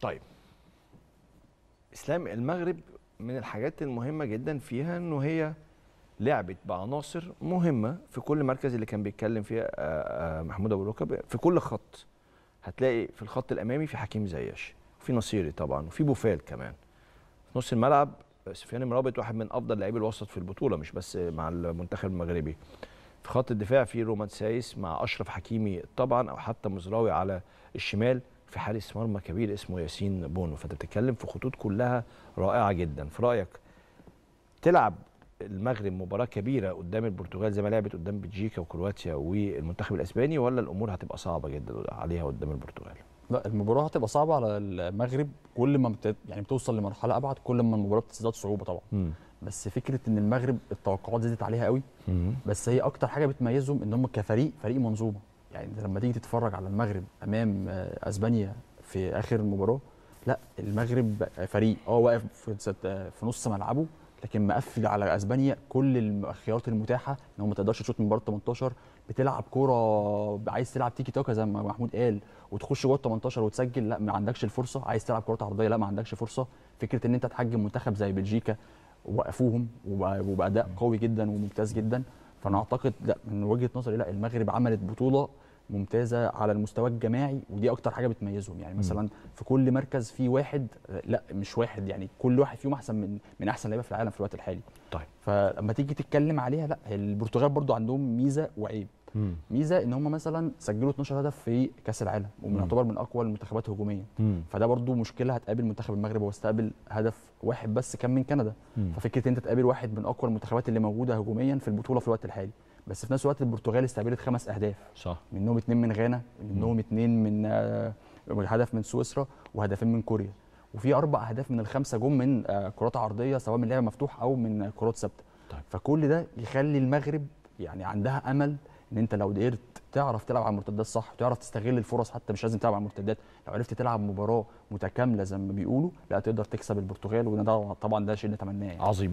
طيب اسلام المغرب من الحاجات المهمه جدا فيها انه هي لعبت بعناصر مهمه في كل مركز اللي كان بيتكلم فيها آه، آه، محمود ابو الوكب في كل خط هتلاقي في الخط الامامي في حكيم زياش وفي نصيري طبعا وفي بوفال كمان في نص الملعب آه، سفيان مرابط واحد من افضل لاعبي الوسط في البطوله مش بس مع المنتخب المغربي في خط الدفاع في رومان سايس مع اشرف حكيمي طبعا او حتى مزراوي على الشمال في حارس مرمى كبير اسمه ياسين بونو فانت بتتكلم في خطوط كلها رائعه جدا في رايك تلعب المغرب مباراه كبيره قدام البرتغال زي ما لعبت قدام بلجيكا وكرواتيا والمنتخب الاسباني ولا الامور هتبقى صعبه جدا عليها قدام البرتغال لا المباراه هتبقى صعبه على المغرب كل ما بت... يعني بتوصل لمرحله ابعد كل ما المباراه بتزداد صعوبه طبعا م. بس فكره ان المغرب التوقعات زادت عليها قوي م. بس هي اكتر حاجه بتميزهم ان هم كفريق فريق منظومه يعني لما تيجي تتفرج على المغرب امام آه، اسبانيا في اخر المباراه لا المغرب فريق اه واقف في, آه، في نص ملعبه لكن مقفل على اسبانيا كل الخيارات المتاحه ان هو ما تقدرش تشوط من بره 18 بتلعب كوره عايز تلعب تيكي تاكا زي ما محمود قال وتخش جوه 18 وتسجل لا ما عندكش الفرصه عايز تلعب كرات عرضيه لا ما عندكش فرصه فكره ان انت تحجم منتخب زي بلجيكا وقفوهم وباداء قوي جدا وممتاز جدا فانا اعتقد لا من وجهه نظري لا المغرب عملت بطوله ممتازه على المستوى الجماعي ودي اكتر حاجه بتميزهم يعني مثلا في كل مركز في واحد لا مش واحد يعني كل واحد فيهم احسن من من احسن لعيبه في العالم في الوقت الحالي طيب فلما تيجي تتكلم عليها لا البرتغال برضو عندهم ميزه وعيب مم. ميزه ان هم مثلا سجلوا 12 هدف في كاس العالم ويعتبر من اقوى المنتخبات هجوميا فده برضو مشكله هتقابل منتخب المغرب هو استقبل هدف واحد بس كان من كندا مم. ففكره انت تقابل واحد من اقوى المنتخبات اللي موجوده هجوميا في البطوله في الوقت الحالي بس في نفس الوقت البرتغال استقبلت خمس اهداف صح منهم اثنين من غانا منهم اثنين من آه، هدف من سويسرا وهدفين من كوريا وفي اربع اهداف من الخمسه جم من آه، كرات عرضيه سواء من لعب مفتوح او من آه، كرات ثابته طيب. فكل ده يخلي المغرب يعني عندها امل ان انت لو قدرت تعرف تلعب على المرتدات صح وتعرف تستغل الفرص حتى مش لازم تلعب على المرتدات لو عرفت تلعب مباراه متكامله زي ما بيقولوا لا تقدر تكسب البرتغال وده طبعا ده شيء نتمناه يعني. عظيم